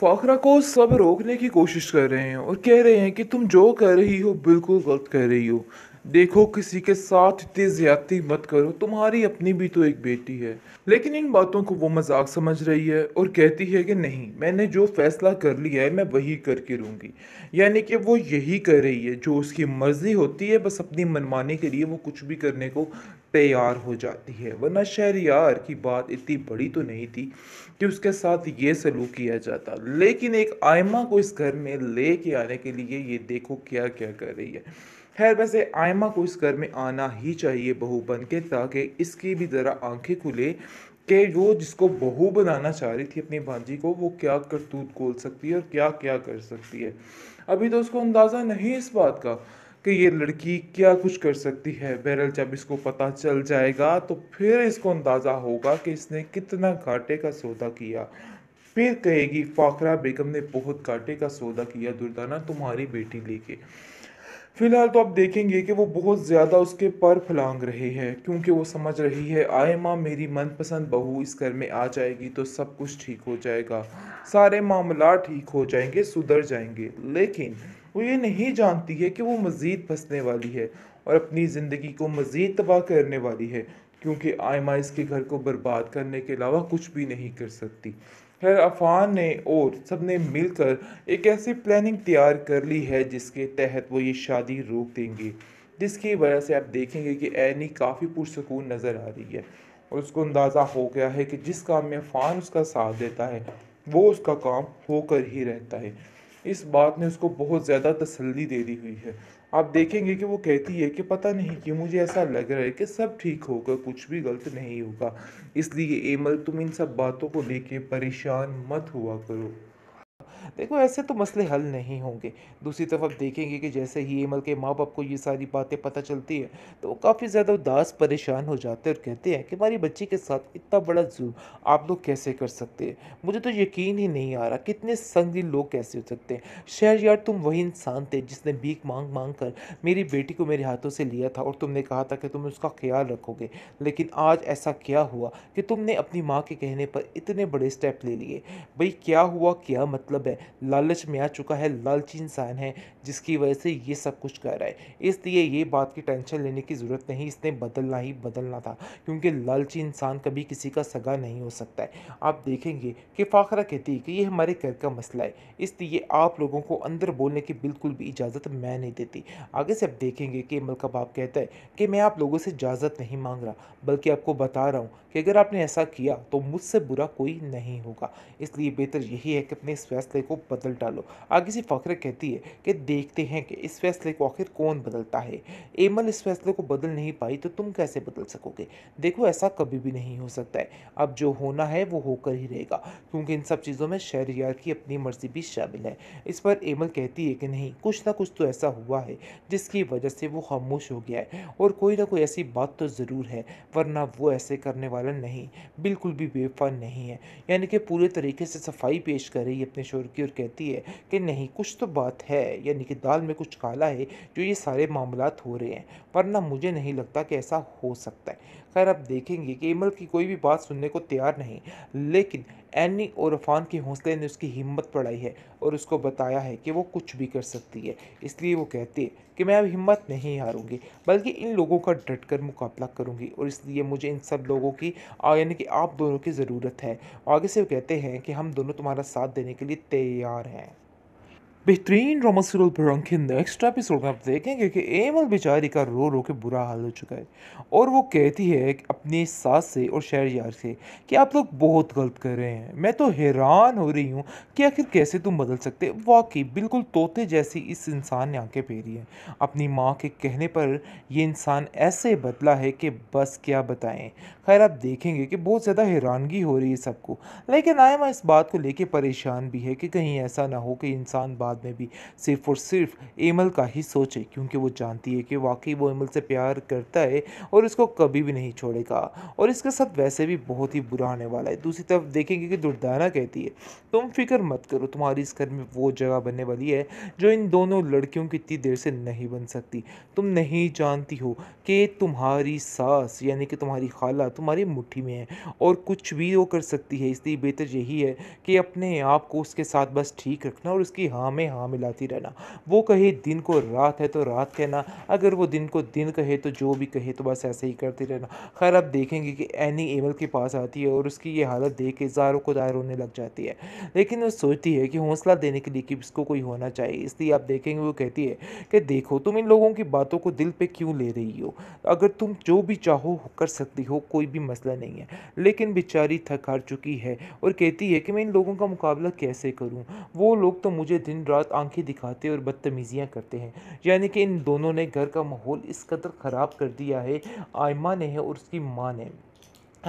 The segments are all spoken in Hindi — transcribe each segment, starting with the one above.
फाखरा को सब रोकने की कोशिश कर रहे हैं और कह रहे हैं कि तुम जो कर रही हो बिल्कुल गलत कर रही हो देखो किसी के साथ इतनी ज़्यादती मत करो तुम्हारी अपनी भी तो एक बेटी है लेकिन इन बातों को वो मजाक समझ रही है और कहती है कि नहीं मैंने जो फैसला कर लिया है मैं वही करके रहूँगी यानी कि वो यही कर रही है जो उसकी मर्ज़ी होती है बस अपनी मनमानी के लिए वो कुछ भी करने को तैयार हो जाती है वरना शहरियार की बात इतनी बड़ी तो नहीं थी कि उसके साथ ये सलूक किया जाता लेकिन एक आयमा को इस घर में ले के आने के लिए ये देखो क्या क्या कर रही है खैर वैसे आयमा को इस घर में आना ही चाहिए बहू बन के ताकि इसकी भी ज़रा आंखें खुले कि वो जिसको बहू बनाना चाह रही थी अपनी भांजी को वो क्या करतूत खोल सकती है और क्या क्या कर सकती है अभी तो उसको अंदाज़ा नहीं इस बात का कि ये लड़की क्या कुछ कर सकती है बहरल जब इसको पता चल जाएगा तो फिर इसको अंदाज़ा होगा कि इसने कितना घाटे का सौदा किया फिर कहेगी फाखरा बेगम ने बहुत घाटे का सौदा किया दुर्दाना तुम्हारी बेटी लेके फिलहाल तो आप देखेंगे कि वो बहुत ज़्यादा उसके पर फलांग रहे हैं क्योंकि वो समझ रही है आए माँ मेरी मनपसंद बहू इस घर में आ जाएगी तो सब कुछ ठीक हो जाएगा सारे मामला ठीक हो जाएंगे सुधर जाएंगे लेकिन वो ये नहीं जानती है कि वो मज़ीद फंसने वाली है और अपनी ज़िंदगी को मज़ीद तबाह करने वाली है क्योंकि आयमा इसके घर को बर्बाद करने के अलावा कुछ भी नहीं कर सकती खैर अफान ने और सब ने मिलकर एक ऐसी प्लानिंग तैयार कर ली है जिसके तहत वो ये शादी रोक देंगे जिसकी वजह से आप देखेंगे कि ऐनी काफ़ी पुरसकून नज़र आ रही है और उसको अंदाज़ा हो गया है कि जिस काम में अफान उसका साथ देता है वो उसका काम होकर ही रहता है इस बात ने उसको बहुत ज़्यादा तसल्ली दे दी हुई है आप देखेंगे कि वो कहती है कि पता नहीं कि मुझे ऐसा लग रहा है कि सब ठीक होगा कुछ भी गलत नहीं होगा इसलिए एमल तुम इन सब बातों को लेके परेशान मत हुआ करो देखो ऐसे तो मसले हल नहीं होंगे दूसरी तरफ आप देखेंगे कि जैसे ही एमल के माँ बाप को ये सारी बातें पता चलती है तो वो काफ़ी ज़्यादा उदास परेशान हो जाते हैं और कहते हैं कि हमारी बच्ची के साथ इतना बड़ा जुल्म आप लोग कैसे कर सकते हैं मुझे तो यकीन ही नहीं आ रहा कितने संगीन लोग कैसे हो सकते हैं शहर यार तुम वही इंसान थे जिसने भीख मांग मांग कर मेरी बेटी को मेरे हाथों से लिया था और तुमने कहा था कि तुम उसका ख्याल रखोगे लेकिन आज ऐसा क्या हुआ कि तुमने अपनी माँ के कहने पर इतने बड़े स्टेप ले लिए भाई क्या हुआ क्या मतलब है लालच में आ चुका है लालची इंसान है जिसकी वजह से ये सब कुछ कर रहा है इसलिए ये बात की टेंशन लेने की ज़रूरत नहीं इसने बदलना ही बदलना था क्योंकि लालची इंसान कभी किसी का सगा नहीं हो सकता है आप देखेंगे कि फ़ाखरा कहती है कि ये हमारे घर का मसला है इसलिए आप लोगों को अंदर बोलने की बिल्कुल भी इजाज़त मैं नहीं देती आगे से आप देखेंगे कि मलका बाप कहता है कि मैं आप लोगों से इजाज़त नहीं मांग रहा बल्कि आपको बता रहा हूँ कि अगर आपने ऐसा किया तो मुझसे बुरा कोई नहीं होगा इसलिए बेहतर यही है कि अपने इस फैसले को बदल डालो आगे से फ़खर कहती है कि देखते हैं कि इस फैसले को आखिर कौन बदलता है एमल इस फैसले को बदल नहीं पाई तो तुम कैसे बदल सकोगे देखो ऐसा कभी भी नहीं हो सकता है अब जो होना है वो होकर ही रहेगा क्योंकि इन सब चीज़ों में शहर की अपनी मर्जी भी शामिल है इस पर एमल कहती है कि नहीं कुछ ना कुछ तो ऐसा हुआ है जिसकी वजह से वो खामोश हो गया है और कोई ना कोई ऐसी बात तो ज़रूर है वरना वो ऐसे करने वाला नहीं बिल्कुल भी बेवफा नहीं है यानी कि पूरे तरीके से सफाई पेश कर रही है अपने शोर होती है और कहती है कि नहीं कुछ तो बात है यानी कि दाल में कुछ काला है जो ये सारे मामला हो रहे हैं वरना मुझे नहीं लगता कि ऐसा हो सकता है खैर आप देखेंगे कि इमल की कोई भी बात सुनने को तैयार नहीं लेकिन एनी और अफान के हौसले ने उसकी हिम्मत बढ़ाई है और उसको बताया है कि वो कुछ भी कर सकती है इसलिए वो कहती है कि मैं अब हिम्मत नहीं हारूंगी बल्कि इन लोगों का डट कर मुकाबला करूंगी और इसलिए मुझे इन सब लोगों की यानी कि आप दोनों की ज़रूरत है आगे से वो कहते हैं कि हम दोनों तुम्हारा साथ देने के लिए तैयार हैं बेहतरीन सीरियल रोल के नेक्स्ट एपिसोड में आप देखेंगे कि एमल बेचारी का रो रो के बुरा हाल हो चुका है और वो कहती है अपने सास से और शहर यार से कि आप लोग बहुत गलत कर रहे हैं मैं तो हैरान हो रही हूँ कि आखिर कैसे तुम बदल सकते वाकई बिल्कुल तोते जैसी इस इंसान ने आंखें फेरी हैं अपनी माँ के कहने पर यह इंसान ऐसे बदला है कि बस क्या बताएं खैर आप देखेंगे कि बहुत ज़्यादा हैरानगी हो रही है सबको लेकिन आयमा इस बात को लेकर परेशान भी है कि कहीं ऐसा ना हो कि इंसान बात बाद में भी सिर्फ और सिर्फ एमल का ही सोचे क्योंकि वो जानती है कि वाकई वो एमल से प्यार करता है और इसको कभी भी नहीं छोड़ेगा और इसके साथ वैसे भी बहुत ही बुरा होने वाला है दूसरी तरफ देखेंगे कि दुर्दाना कहती है तुम फिक्र मत करो तुम्हारी इस घर में वो जगह बनने वाली है जो इन दोनों लड़कियों की इतनी देर से नहीं बन सकती तुम नहीं जानती हो कि तुम्हारी सास यानी कि तुम्हारी खाला तुम्हारी मुट्ठी में है और कुछ भी वो कर सकती है इसलिए बेहतर यही है कि अपने आप को उसके साथ बस ठीक रखना और उसकी हाँ में में हाँ मिलाती रहना वो कहे दिन को रात है तो रात कहना अगर वो दिन को दिन कहे तो जो भी कहे तो बस ऐसे ही करती रहना खैर आप देखेंगे कि एनी एमल के पास आती है और उसकी ये हालत देख के जारों को दायर होने लग जाती है लेकिन वो सोचती है कि हौसला देने के लिए कि इसको कोई होना चाहिए इसलिए आप देखेंगे वो कहती है कि देखो तुम इन लोगों की बातों को दिल पर क्यों ले रही हो अगर तुम जो भी चाहो कर सकती हो कोई भी मसला नहीं है लेकिन बेचारी थक हार चुकी है और कहती है कि मैं इन लोगों का मुकाबला कैसे करूँ वो लोग तो मुझे दिन रात रात आंखें दिखाते और बदतमीज़ियाँ करते हैं यानी कि इन दोनों ने घर का माहौल इस कदर ख़राब कर दिया है आयमा ने है और उसकी माँ ने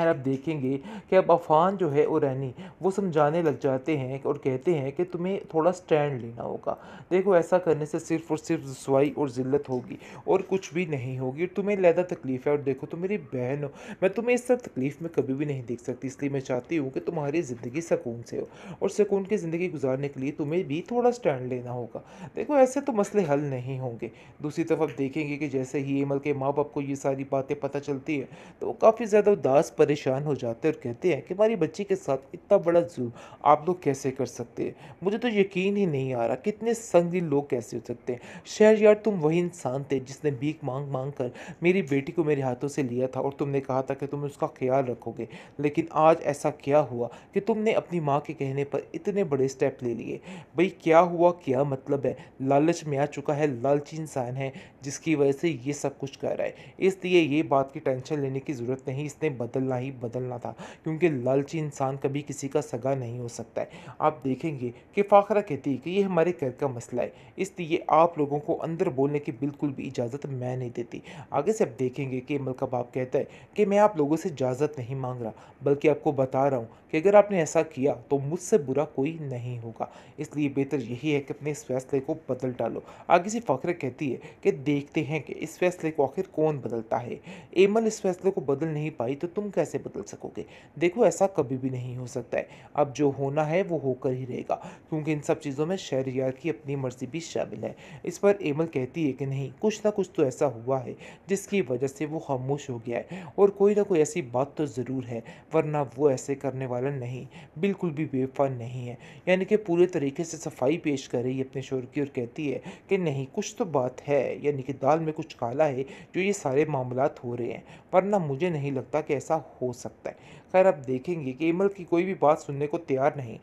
और आप देखेंगे कि अब अफान जो है रहनी वो समझाने लग जाते हैं और कहते हैं कि तुम्हें थोड़ा स्टैंड लेना होगा देखो ऐसा करने से सिर्फ और सिर्फ रसवाई और ज़िल्लत होगी और कुछ भी नहीं होगी तुम्हें लहदा तकलीफ़ है और देखो तुम मेरी बहन हो मैं तुम्हें इस तरह तकलीफ़ में कभी भी नहीं देख सकती इसलिए मैं चाहती हूँ कि तुम्हारी ज़िंदगी सकून से हो और सकून की ज़िंदगी गुजारने के लिए तुम्हें भी थोड़ा स्टैंड लेना होगा देखो ऐसे तो मसले हल नहीं होंगे दूसरी तरफ आप देखेंगे कि जैसे ही एमल के माँ बाप को ये सारी बातें पता चलती हैं तो वो काफ़ी ज़्यादा उदास परेशान हो जाते हैं और कहते हैं कि हमारी बच्ची के साथ इतना बड़ा जुल्म आप लोग कैसे कर सकते हैं मुझे तो यकीन ही नहीं आ रहा कितने संगीन लोग कैसे हो सकते हैं शहर यार तुम वही इंसान थे जिसने भीख मांग मांग कर मेरी बेटी को मेरे हाथों से लिया था और तुमने कहा था कि तुम उसका ख्याल रखोगे लेकिन आज ऐसा क्या हुआ कि तुमने अपनी माँ के कहने पर इतने बड़े स्टेप ले लिए भाई क्या हुआ क्या मतलब है लालच में आ चुका है लालची इंसान है जिसकी वजह से ये सब कुछ कर रहा है इसलिए ये बात की टेंशन लेने की ज़रूरत नहीं इसने बदलना बदलना ही बदलना था क्योंकि लालची इंसान कभी किसी का सगा नहीं हो सकता है आप देखेंगे कि फाखरा कहती है कि ये हमारे घर का मसला है इसलिए आप लोगों को अंदर बोलने की बिल्कुल भी इजाज़त मैं नहीं देती आगे से आप देखेंगे कि इमल का बाप कहता है कि मैं आप लोगों से इजाज़त नहीं मांग रहा बल्कि आपको बता रहा हूँ कि अगर आपने ऐसा किया तो मुझसे बुरा कोई नहीं होगा इसलिए बेहतर यही है कि अपने इस फैसले को बदल डालो आगे से फाखरे कहती है कि देखते हैं कि इस फैसले को आखिर कौन बदलता है एमल इस फैसले को बदल नहीं पाई तो तुम कैसे कैसे बदल सकोगे देखो ऐसा कभी भी नहीं हो सकता है अब जो होना है वो होकर ही रहेगा क्योंकि इन सब चीज़ों में शहरियार की अपनी मर्जी भी शामिल है इस पर एमल कहती है कि नहीं कुछ ना कुछ तो ऐसा हुआ है जिसकी वजह से वो खामोश हो गया है और कोई ना कोई ऐसी बात तो ज़रूर है वरना वो ऐसे करने वाला नहीं बिल्कुल भी बेफान नहीं है यानी कि पूरे तरीके से सफाई पेश कर रही है अपने शोर की और कहती है कि नहीं कुछ तो बात है यानी कि दाल में कुछ काला है जो ये सारे मामला हो रहे हैं वरना मुझे नहीं लगता कि ऐसा हो सकता है खैर आप देखेंगे कि एमल की कोई भी बात सुनने को तैयार नहीं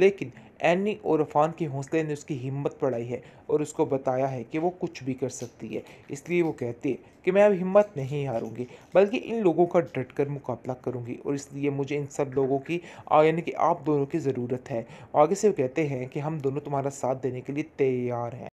लेकिन एनी और अफान के हौसले ने उसकी हिम्मत बढ़ाई है और उसको बताया है कि वो कुछ भी कर सकती है इसलिए वो कहती है कि मैं अब हिम्मत नहीं हारूंगी बल्कि इन लोगों का डट कर मुकाबला करूंगी और इसलिए मुझे इन सब लोगों की यानी कि आप दोनों की ज़रूरत है आगे से वो कहते हैं कि हम दोनों तुम्हारा साथ देने के लिए तैयार हैं